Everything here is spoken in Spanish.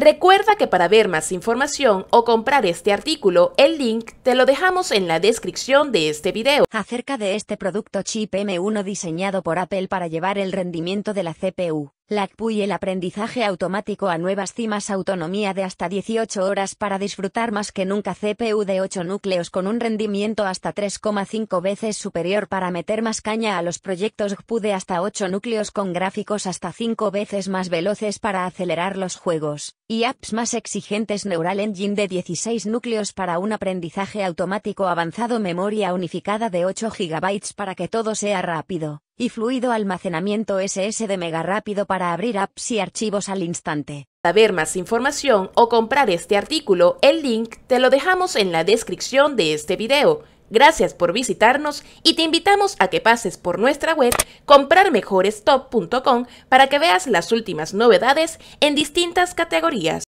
Recuerda que para ver más información o comprar este artículo, el link te lo dejamos en la descripción de este video. Acerca de este producto chip M1 diseñado por Apple para llevar el rendimiento de la CPU. LACPU y el aprendizaje automático a nuevas cimas autonomía de hasta 18 horas para disfrutar más que nunca CPU de 8 núcleos con un rendimiento hasta 3,5 veces superior para meter más caña a los proyectos GPU de hasta 8 núcleos con gráficos hasta 5 veces más veloces para acelerar los juegos, y apps más exigentes Neural Engine de 16 núcleos para un aprendizaje automático avanzado memoria unificada de 8 GB para que todo sea rápido y fluido almacenamiento de mega rápido para abrir apps y archivos al instante. Para ver más información o comprar este artículo, el link te lo dejamos en la descripción de este video. Gracias por visitarnos y te invitamos a que pases por nuestra web comprarmejorestop.com para que veas las últimas novedades en distintas categorías.